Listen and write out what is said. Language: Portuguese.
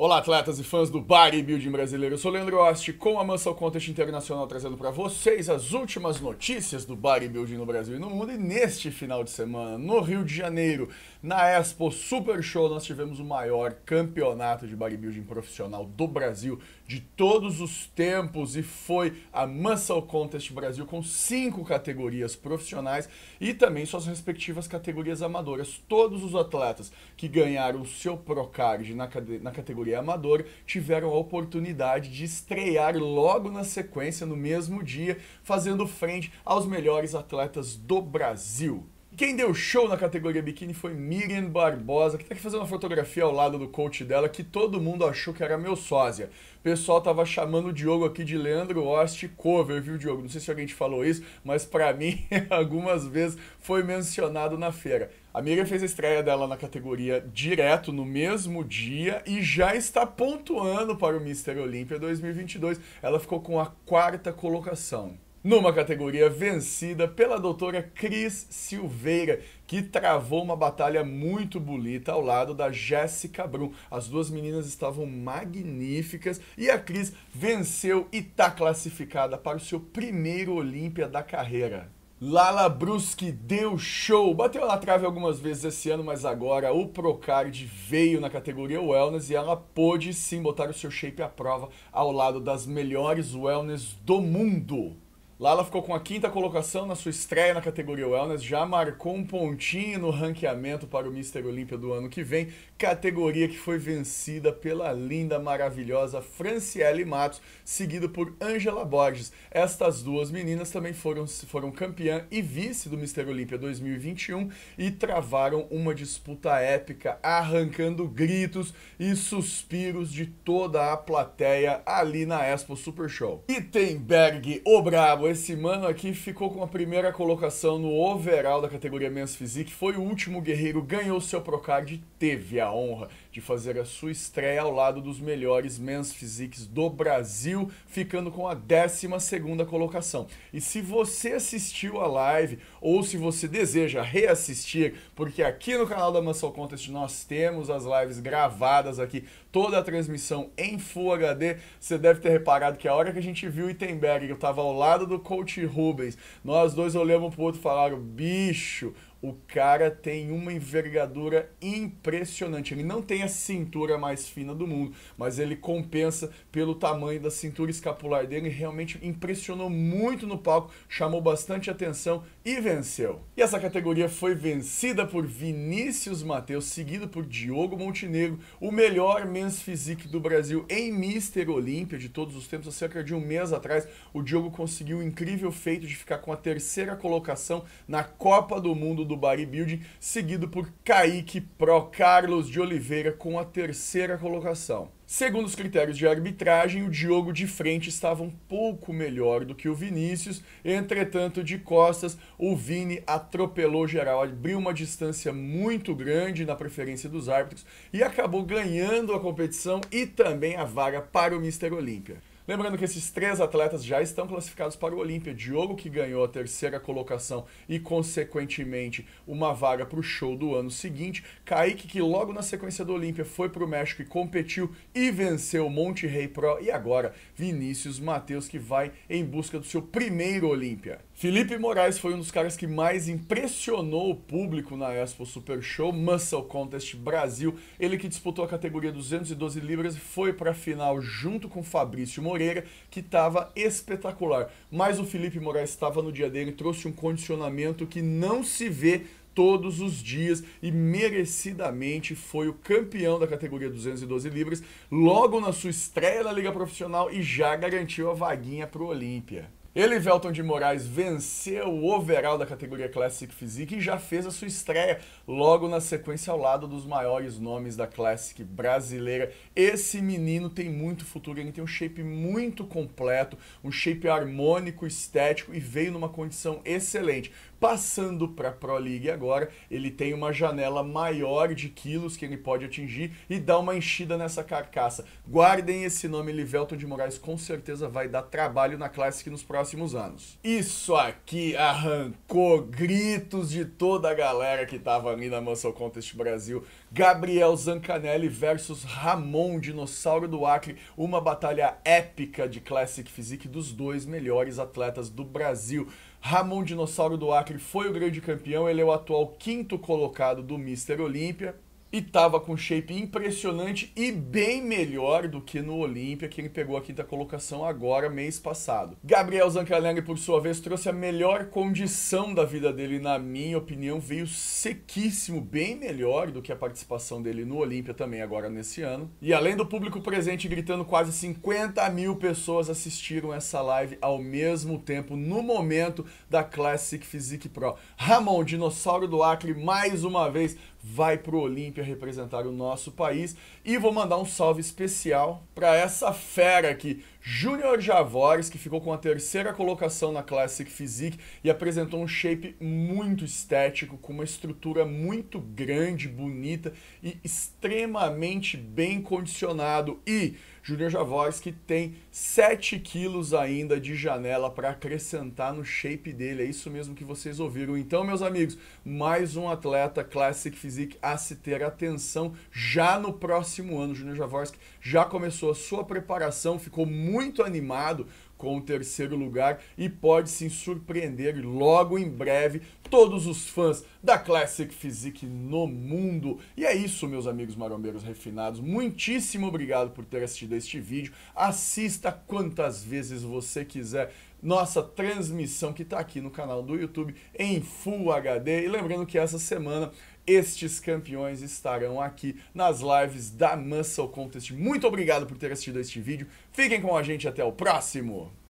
Olá, atletas e fãs do bodybuilding brasileiro. Eu sou Leandro Oste, com a Mansell Contest Internacional, trazendo para vocês as últimas notícias do bodybuilding no Brasil e no mundo. E neste final de semana, no Rio de Janeiro, na Expo Super Show, nós tivemos o maior campeonato de bodybuilding profissional do Brasil de todos os tempos e foi a Mansell Contest Brasil com cinco categorias profissionais e também suas respectivas categorias amadoras. Todos os atletas que ganharam o seu Procard na, na categoria e Amador tiveram a oportunidade de estrear logo na sequência, no mesmo dia, fazendo frente aos melhores atletas do Brasil. Quem deu show na categoria biquíni foi Miriam Barbosa, que tá aqui fazendo uma fotografia ao lado do coach dela, que todo mundo achou que era meu sósia. O pessoal tava chamando o Diogo aqui de Leandro Ost cover, viu, Diogo? Não sei se alguém te falou isso, mas para mim, algumas vezes foi mencionado na feira. A Miriam fez a estreia dela na categoria direto no mesmo dia e já está pontuando para o Mister Olímpia 2022. Ela ficou com a quarta colocação numa categoria vencida pela doutora Cris Silveira, que travou uma batalha muito bonita ao lado da Jéssica Brum. As duas meninas estavam magníficas e a Cris venceu e está classificada para o seu primeiro Olímpia da carreira. Lala Bruschi deu show, bateu na trave algumas vezes esse ano, mas agora o Procard veio na categoria Wellness e ela pôde sim botar o seu shape à prova ao lado das melhores Wellness do mundo. Lala ficou com a quinta colocação na sua estreia na categoria Wellness, já marcou um pontinho no ranqueamento para o Mister Olímpia do ano que vem, categoria que foi vencida pela linda, maravilhosa Franciele Matos, seguida por Angela Borges. Estas duas meninas também foram, foram campeã e vice do Mister Olímpia 2021 e travaram uma disputa épica, arrancando gritos e suspiros de toda a plateia ali na Expo Super Show. Berg, o brabo, esse mano aqui ficou com a primeira colocação no overall da categoria Men's Physique, foi o último guerreiro, ganhou seu Procard e teve a honra de fazer a sua estreia ao lado dos melhores Men's Physiques do Brasil, ficando com a 12ª colocação. E se você assistiu a live ou se você deseja reassistir, porque aqui no canal da Muscle Contest nós temos as lives gravadas aqui, toda a transmissão em Full HD, você deve ter reparado que a hora que a gente viu Itemberg, eu tava ao lado do coach Rubens. Nós dois olhamos pro outro e falaram: bicho, o cara tem uma envergadura impressionante. Ele não tem a cintura mais fina do mundo, mas ele compensa pelo tamanho da cintura escapular dele. Realmente impressionou muito no palco, chamou bastante atenção e venceu. E essa categoria foi vencida por Vinícius Mateus, seguido por Diogo Montenegro, o melhor men's physique do Brasil em Mister Olímpia de todos os tempos. Há cerca de um mês atrás, o Diogo conseguiu o incrível feito de ficar com a terceira colocação na Copa do Mundo do Bodybuilding, seguido por Kaique Pro Carlos de Oliveira com a terceira colocação. Segundo os critérios de arbitragem, o Diogo de frente estava um pouco melhor do que o Vinícius, entretanto, de costas, o Vini atropelou geral, abriu uma distância muito grande na preferência dos árbitros e acabou ganhando a competição e também a vaga para o Mister Olímpia. Lembrando que esses três atletas já estão classificados para o Olímpia. Diogo, que ganhou a terceira colocação e, consequentemente, uma vaga para o show do ano seguinte. Kaique, que logo na sequência do Olímpia foi para o México e competiu e venceu Monte Rei Pro. E agora, Vinícius Matheus, que vai em busca do seu primeiro Olímpia. Felipe Moraes foi um dos caras que mais impressionou o público na Expo Super Show Muscle Contest Brasil. Ele que disputou a categoria 212 libras e foi para a final junto com Fabrício Moreira, que estava espetacular. Mas o Felipe Moraes estava no dia dele, trouxe um condicionamento que não se vê todos os dias e merecidamente foi o campeão da categoria 212 libras logo na sua estreia na liga profissional e já garantiu a vaguinha para o Olímpia. Velton de Moraes venceu o overall da categoria Classic Physique e já fez a sua estreia logo na sequência ao lado dos maiores nomes da Classic brasileira. Esse menino tem muito futuro, ele tem um shape muito completo, um shape harmônico, estético e veio numa condição excelente. Passando para a Pro League agora, ele tem uma janela maior de quilos que ele pode atingir e dá uma enchida nessa carcaça. Guardem esse nome, Livelton de Moraes, com certeza vai dar trabalho na Classic nos próximos próximos anos. Isso aqui arrancou gritos de toda a galera que estava ali na Muscle Contest Brasil. Gabriel Zancanelli versus Ramon Dinossauro do Acre, uma batalha épica de Classic Physique dos dois melhores atletas do Brasil. Ramon Dinossauro do Acre foi o grande campeão, ele é o atual quinto colocado do Mister Olímpia, e tava com shape impressionante e bem melhor do que no Olímpia, que ele pegou a quinta colocação agora, mês passado. Gabriel Zancanelli, por sua vez, trouxe a melhor condição da vida dele, na minha opinião, veio sequíssimo, bem melhor do que a participação dele no Olímpia também agora nesse ano. E além do público presente gritando, quase 50 mil pessoas assistiram essa live ao mesmo tempo, no momento da Classic Physique Pro. Ramon, dinossauro do Acre, mais uma vez, vai para o Olímpia representar o nosso país. E vou mandar um salve especial para essa fera aqui, Júnior Javores, que ficou com a terceira colocação na Classic Physique e apresentou um shape muito estético, com uma estrutura muito grande, bonita e extremamente bem condicionado. E Júnior Javores, que tem 7 quilos ainda de janela para acrescentar no shape dele. É isso mesmo que vocês ouviram. Então, meus amigos, mais um atleta Classic Physique a se ter atenção já no próximo ano. Júnior Javores já começou a sua preparação, ficou muito muito animado com o terceiro lugar e pode se surpreender logo em breve todos os fãs da Classic Physique no mundo. E é isso, meus amigos marombeiros refinados. Muitíssimo obrigado por ter assistido este vídeo. Assista quantas vezes você quiser nossa transmissão que está aqui no canal do YouTube em Full HD. E lembrando que essa semana estes campeões estarão aqui nas lives da Muscle Contest. Muito obrigado por ter assistido este vídeo. Fiquem com a gente até o próximo!